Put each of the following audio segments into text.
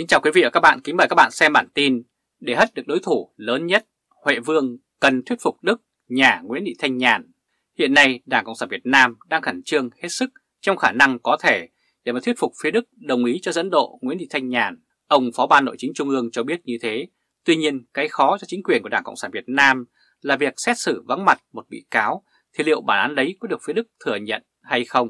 Kính chào quý vị và các bạn, kính mời các bạn xem bản tin Để hất được đối thủ lớn nhất, Huệ Vương cần thuyết phục Đức, nhà Nguyễn Thị Thanh Nhàn Hiện nay Đảng Cộng sản Việt Nam đang khẩn trương hết sức trong khả năng có thể để mà thuyết phục phía Đức đồng ý cho dẫn độ Nguyễn Thị Thanh Nhàn Ông Phó Ban Nội chính Trung ương cho biết như thế Tuy nhiên cái khó cho chính quyền của Đảng Cộng sản Việt Nam là việc xét xử vắng mặt một bị cáo thì liệu bản án đấy có được phía Đức thừa nhận hay không?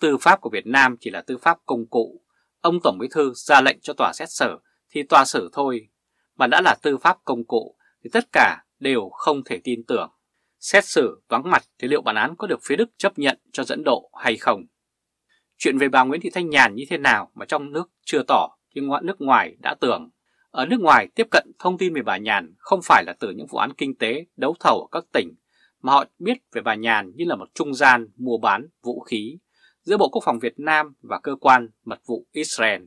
Tư pháp của Việt Nam chỉ là tư pháp công cụ ông Tổng Bí Thư ra lệnh cho tòa xét xử thì tòa xử thôi, mà đã là tư pháp công cụ thì tất cả đều không thể tin tưởng. Xét xử vắng mặt thì liệu bản án có được phía Đức chấp nhận cho dẫn độ hay không? Chuyện về bà Nguyễn Thị Thanh Nhàn như thế nào mà trong nước chưa tỏ thì nước ngoài đã tưởng. Ở nước ngoài tiếp cận thông tin về bà Nhàn không phải là từ những vụ án kinh tế đấu thầu ở các tỉnh mà họ biết về bà Nhàn như là một trung gian mua bán vũ khí giữa Bộ Quốc phòng Việt Nam và cơ quan mật vụ Israel.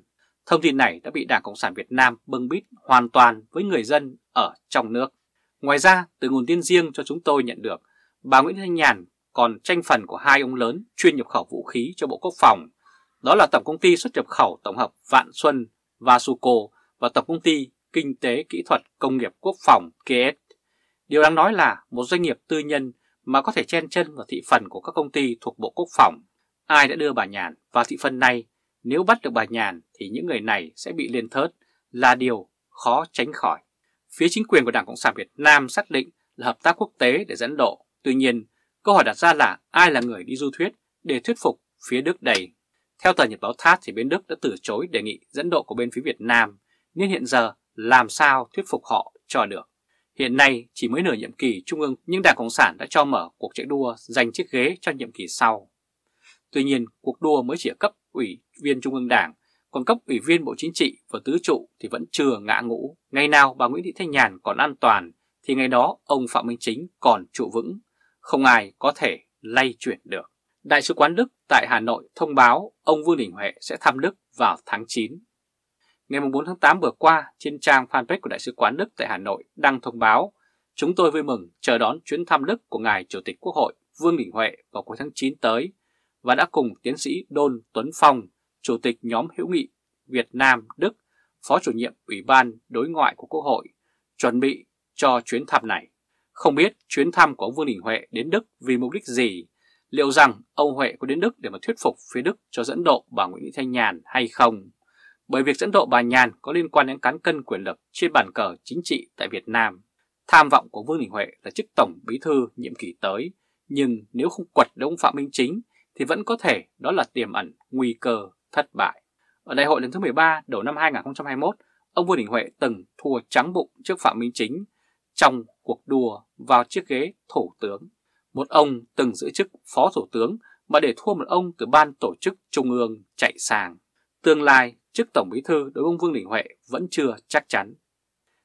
Thông tin này đã bị Đảng Cộng sản Việt Nam bưng bít hoàn toàn với người dân ở trong nước. Ngoài ra, từ nguồn tin riêng cho chúng tôi nhận được, bà Nguyễn Thanh Nhàn còn tranh phần của hai ông lớn chuyên nhập khẩu vũ khí cho Bộ Quốc phòng, đó là Tổng công ty xuất nhập khẩu tổng hợp Vạn Xuân và Suco và Tổng công ty Kinh tế Kỹ thuật Công nghiệp Quốc phòng KS. Điều đáng nói là một doanh nghiệp tư nhân mà có thể chen chân vào thị phần của các công ty thuộc Bộ Quốc phòng ai đã đưa bà Nhàn vào thị phần này, nếu bắt được bà Nhàn thì những người này sẽ bị liên thớt là điều khó tránh khỏi. Phía chính quyền của Đảng Cộng sản Việt Nam xác định là hợp tác quốc tế để dẫn độ. Tuy nhiên, câu hỏi đặt ra là ai là người đi du thuyết để thuyết phục phía Đức đầy. Theo tờ Nhật báo Thát, thì bên Đức đã từ chối đề nghị dẫn độ của bên phía Việt Nam, Nên hiện giờ làm sao thuyết phục họ cho được. Hiện nay chỉ mới nửa nhiệm kỳ Trung ương nhưng Đảng Cộng sản đã cho mở cuộc chạy đua giành chiếc ghế cho nhiệm kỳ sau. Tuy nhiên, cuộc đua mới chỉ ở cấp ủy viên Trung ương Đảng, còn cấp ủy viên Bộ Chính trị và Tứ trụ thì vẫn chưa ngã ngũ. Ngày nào bà Nguyễn Thị Thanh Nhàn còn an toàn thì ngày đó ông Phạm Minh Chính còn trụ vững, không ai có thể lay chuyển được. Đại sứ quán Đức tại Hà Nội thông báo ông Vương Đình Huệ sẽ thăm Đức vào tháng 9. Ngày 4 tháng 8 vừa qua, trên trang fanpage của Đại sứ quán Đức tại Hà Nội đăng thông báo Chúng tôi vui mừng chờ đón chuyến thăm Đức của Ngài Chủ tịch Quốc hội Vương Đình Huệ vào cuối tháng 9 tới và đã cùng tiến sĩ Đôn Tuấn Phong, Chủ tịch nhóm hữu nghị Việt Nam-Đức, Phó chủ nhiệm Ủy ban Đối ngoại của Quốc hội, chuẩn bị cho chuyến thăm này. Không biết chuyến thăm của ông Vương Đình Huệ đến Đức vì mục đích gì, liệu rằng ông Huệ có đến Đức để mà thuyết phục phía Đức cho dẫn độ bà Nguyễn Thị Thanh Nhàn hay không? Bởi việc dẫn độ bà Nhàn có liên quan đến cán cân quyền lực trên bàn cờ chính trị tại Việt Nam. Tham vọng của Vương Đình Huệ là chức tổng bí thư nhiệm kỳ tới, nhưng nếu không quật được ông Phạm Minh Chính thì vẫn có thể đó là tiềm ẩn nguy cơ thất bại. Ở đại hội lần thứ 13 đầu năm 2021, ông Vương Đình Huệ từng thua trắng bụng trước Phạm Minh Chính trong cuộc đua vào chiếc ghế thủ tướng. Một ông từng giữ chức phó thủ tướng mà để thua một ông từ ban tổ chức trung ương chạy sang Tương lai chức tổng bí thư đối với ông Vương Đình Huệ vẫn chưa chắc chắn.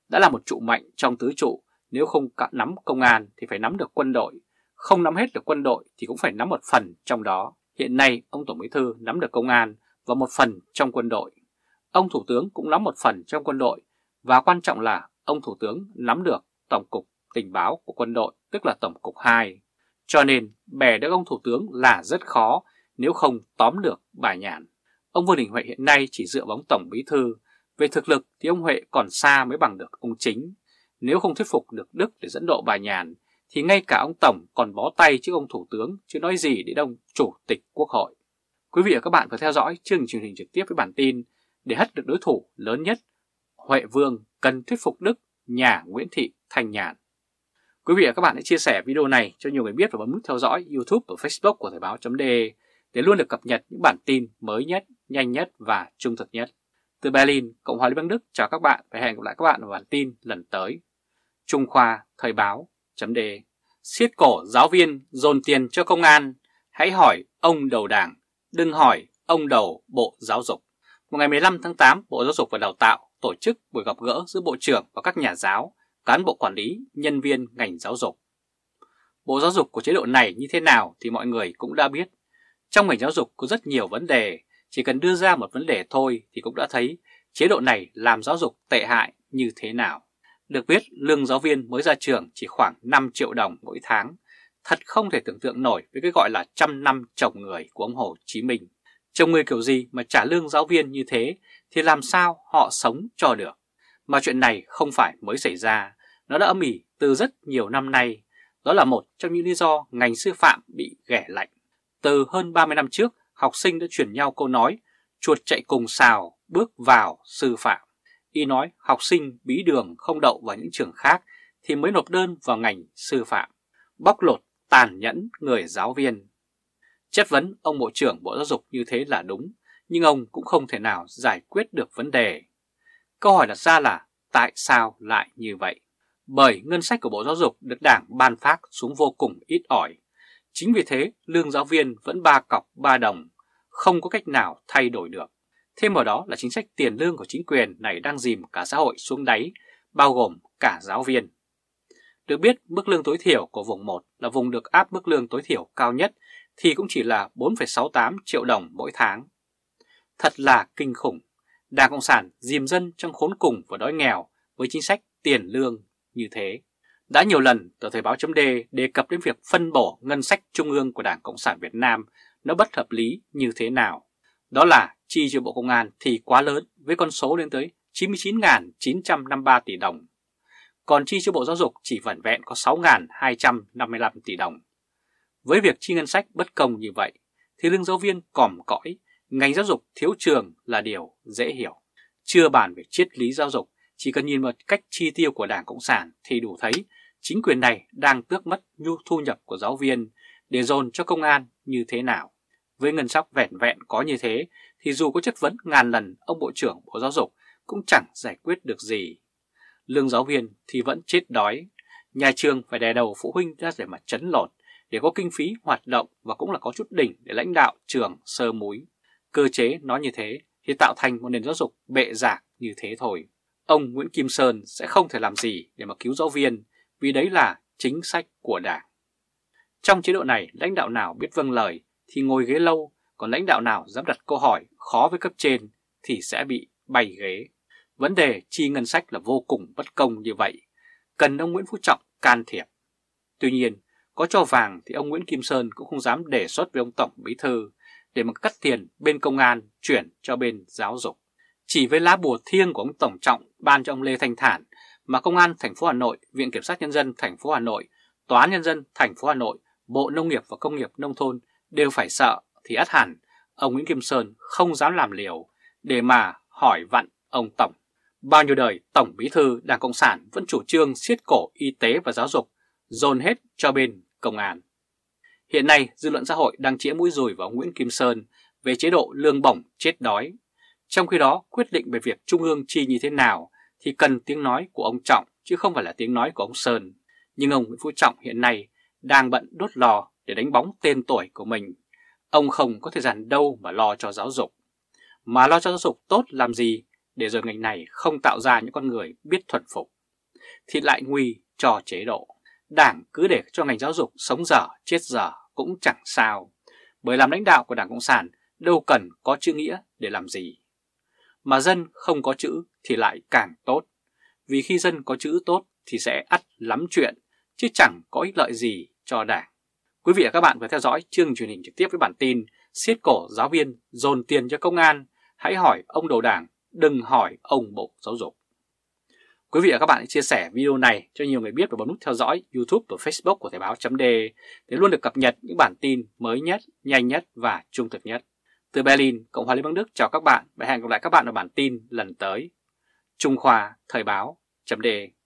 Đã là một trụ mạnh trong tứ trụ, nếu không nắm công an thì phải nắm được quân đội, không nắm hết được quân đội thì cũng phải nắm một phần trong đó. Hiện nay ông Tổng Bí Thư nắm được công an và một phần trong quân đội. Ông Thủ tướng cũng nắm một phần trong quân đội và quan trọng là ông Thủ tướng nắm được Tổng cục Tình báo của quân đội tức là Tổng cục 2. Cho nên bè được ông Thủ tướng là rất khó nếu không tóm được bà nhàn. Ông Vương Đình Huệ hiện nay chỉ dựa bóng Tổng Bí Thư. Về thực lực thì ông Huệ còn xa mới bằng được ông chính. Nếu không thuyết phục được Đức để dẫn độ bà nhàn thì ngay cả ông Tổng còn bó tay trước ông Thủ tướng chứ nói gì để ông Chủ tịch Quốc hội. Quý vị và các bạn vừa theo dõi chương trình truyền hình trực tiếp với bản tin để hất được đối thủ lớn nhất Huệ Vương cần thuyết phục Đức nhà Nguyễn Thị Thanh Nhàn. Quý vị và các bạn hãy chia sẻ video này cho nhiều người biết và bấm nút theo dõi YouTube và Facebook của Thời báo .de để luôn được cập nhật những bản tin mới nhất, nhanh nhất và trung thực nhất. Từ Berlin, Cộng hòa Liên bang Đức chào các bạn và hẹn gặp lại các bạn ở bản tin lần tới. Trung Khoa Thời báo .de siết cổ giáo viên dồn tiền cho công an, hãy hỏi ông đầu đảng, đừng hỏi ông đầu Bộ Giáo dục. Vào ngày 15 tháng 8, Bộ Giáo dục và Đào tạo tổ chức buổi gặp gỡ giữa Bộ trưởng và các nhà giáo, cán bộ quản lý, nhân viên ngành giáo dục. Bộ giáo dục của chế độ này như thế nào thì mọi người cũng đã biết. Trong ngành giáo dục có rất nhiều vấn đề, chỉ cần đưa ra một vấn đề thôi thì cũng đã thấy chế độ này làm giáo dục tệ hại như thế nào. Được biết, lương giáo viên mới ra trường chỉ khoảng 5 triệu đồng mỗi tháng. Thật không thể tưởng tượng nổi với cái gọi là trăm năm chồng người của ông Hồ Chí Minh. Chồng người kiểu gì mà trả lương giáo viên như thế thì làm sao họ sống cho được. Mà chuyện này không phải mới xảy ra, nó đã âm ỉ từ rất nhiều năm nay. Đó là một trong những lý do ngành sư phạm bị ghẻ lạnh. Từ hơn 30 năm trước, học sinh đã chuyển nhau câu nói chuột chạy cùng xào, bước vào sư phạm y nói học sinh bí đường không đậu vào những trường khác thì mới nộp đơn vào ngành sư phạm, bóc lột tàn nhẫn người giáo viên. Chất vấn ông Bộ trưởng Bộ Giáo dục như thế là đúng, nhưng ông cũng không thể nào giải quyết được vấn đề. Câu hỏi đặt ra là tại sao lại như vậy? Bởi ngân sách của Bộ Giáo dục được Đảng ban phát xuống vô cùng ít ỏi. Chính vì thế, lương giáo viên vẫn ba cọc ba đồng, không có cách nào thay đổi được. Thêm vào đó là chính sách tiền lương của chính quyền này đang dìm cả xã hội xuống đáy, bao gồm cả giáo viên. Được biết, mức lương tối thiểu của vùng 1 là vùng được áp mức lương tối thiểu cao nhất thì cũng chỉ là 4,68 triệu đồng mỗi tháng. Thật là kinh khủng, Đảng Cộng sản dìm dân trong khốn cùng và đói nghèo với chính sách tiền lương như thế. Đã nhiều lần, tờ Thời báo chấm đề cập đến việc phân bổ ngân sách trung ương của Đảng Cộng sản Việt Nam nó bất hợp lý như thế nào. Đó là chi cho Bộ Công an thì quá lớn với con số lên tới 99.953 tỷ đồng. Còn chi cho Bộ Giáo dục chỉ vẩn vẹn có 6.255 tỷ đồng. Với việc chi ngân sách bất công như vậy, thì lương giáo viên còm cõi, ngành giáo dục thiếu trường là điều dễ hiểu. Chưa bàn về triết lý giáo dục, chỉ cần nhìn vào cách chi tiêu của Đảng Cộng sản thì đủ thấy chính quyền này đang tước mất nhu thu nhập của giáo viên để dồn cho công an như thế nào. Với ngân sách vẻn vẹn có như thế thì dù có chất vấn ngàn lần ông Bộ trưởng Bộ Giáo dục cũng chẳng giải quyết được gì. Lương giáo viên thì vẫn chết đói, nhà trường phải đè đầu phụ huynh ra để mà chấn lột để có kinh phí hoạt động và cũng là có chút đỉnh để lãnh đạo trường sơ múi. Cơ chế nó như thế thì tạo thành một nền giáo dục bệ giảng như thế thôi. Ông Nguyễn Kim Sơn sẽ không thể làm gì để mà cứu giáo viên vì đấy là chính sách của Đảng. Trong chế độ này, lãnh đạo nào biết vâng lời thì ngồi ghế lâu, còn lãnh đạo nào dám đặt câu hỏi khó với cấp trên thì sẽ bị bày ghế. Vấn đề chi ngân sách là vô cùng bất công như vậy, cần ông Nguyễn Phú Trọng can thiệp. Tuy nhiên, có cho vàng thì ông Nguyễn Kim Sơn cũng không dám đề xuất với ông Tổng Bí Thư để mà cắt tiền bên công an chuyển cho bên giáo dục. Chỉ với lá bùa thiêng của ông Tổng Trọng ban cho ông Lê Thanh Thản mà Công an thành phố Hà Nội, Viện Kiểm sát Nhân dân thành phố Hà Nội, Tòa án Nhân dân thành phố Hà Nội, Bộ Nông nghiệp và Công nghiệp Nông thôn đều phải sợ thì ắt hẳn ông Nguyễn Kim Sơn không dám làm liều để mà hỏi vặn ông Tổng. Bao nhiêu đời Tổng Bí Thư Đảng Cộng sản vẫn chủ trương siết cổ y tế và giáo dục, dồn hết cho bên công an. Hiện nay dư luận xã hội đang chĩa mũi dùi vào Nguyễn Kim Sơn về chế độ lương bổng chết đói. Trong khi đó quyết định về việc Trung ương chi như thế nào thì cần tiếng nói của ông Trọng chứ không phải là tiếng nói của ông Sơn. Nhưng ông Nguyễn Phú Trọng hiện nay đang bận đốt lò để đánh bóng tên tuổi của mình. Ông không có thời gian đâu mà lo cho giáo dục. Mà lo cho giáo dục tốt làm gì để rồi ngành này không tạo ra những con người biết thuần phục. Thì lại nguy cho chế độ. Đảng cứ để cho ngành giáo dục sống dở, chết dở cũng chẳng sao. Bởi làm lãnh đạo của Đảng Cộng sản đâu cần có chữ nghĩa để làm gì. Mà dân không có chữ thì lại càng tốt. Vì khi dân có chữ tốt thì sẽ ắt lắm chuyện, chứ chẳng có ích lợi gì cho Đảng. Quý vị và các bạn vừa theo dõi chương truyền hình trực tiếp với bản tin siết cổ giáo viên dồn tiền cho công an, hãy hỏi ông đầu đảng, đừng hỏi ông Bộ Giáo dục. Quý vị và các bạn hãy chia sẻ video này cho nhiều người biết và bấm nút theo dõi YouTube và Facebook của Thời báo chấm để luôn được cập nhật những bản tin mới nhất, nhanh nhất và trung thực nhất. Từ Berlin, Cộng hòa Liên bang Đức chào các bạn và hẹn gặp lại các bạn ở bản tin lần tới. Trung Khoa Thời báo chấm